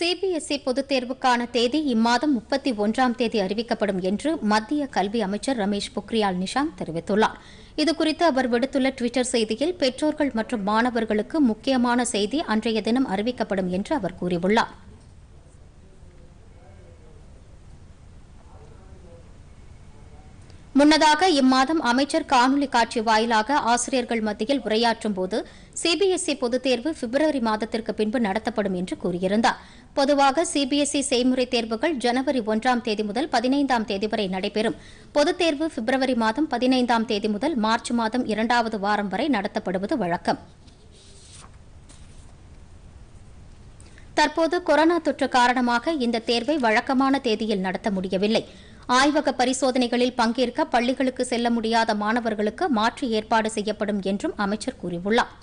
CBSE பொதுத் தேர்வுக்கான தேதி இம்மாதம் முப்பத்தி ஒன்றாம் தேதி அறிவிக்கப்படும் என்று மத்திய கல்வி அமைச்சர் ரமேஷ் பொக்ரியால் நிஷாங் தெரிவித்துள்ளார் இதுகுறித்து அவர் விடுத்துள்ள டுவிட்டர் செய்தியில் பெற்றோர்கள் மற்றும் மாணவர்களுக்கு முக்கியமான செய்தி அன்றைய தினம் அறிவிக்கப்படும் என்று அவர் கூறியுள்ளாா் முன்னதாக இம்மாதம் அமைச்சர் காணொலி காட்சி வாயிலாக ஆசிரியர்கள் மத்தியில் உரையாற்றும் போது சிபிஎஸ்இ பொதுத் தேர்வு பிப்ரவரி மாதத்திற்கு பின்பு நடத்தப்படும் என்று கூறியிருந்தார் பொதுவாக சிபிஎஸ்இ செய்முறை தேர்வுகள் ஜனவரி ஒன்றாம் தேதி முதல் பதினைந்தாம் தேதி வரை நடைபெறும் பொதுத் தேர்வு பிப்ரவரி மாதம் பதினைந்தாம் தேதி முதல் மார்ச் மாதம் இரண்டாவது வாரம் வரை நடத்தப்படுவது வழக்கம் தற்போது கொரோனா தொற்று காரணமாக இந்த தேர்வை வழக்கமான தேதியில் நடத்த முடியவில்லை ஆய்வக பரிசோதனைகளில் பங்கேற்க பள்ளிகளுக்கு செல்ல முடியாத மாணவர்களுக்கு மாற்று ஏற்பாடு செய்யப்படும் என்றும் அமைச்சர் கூறியுள்ளார்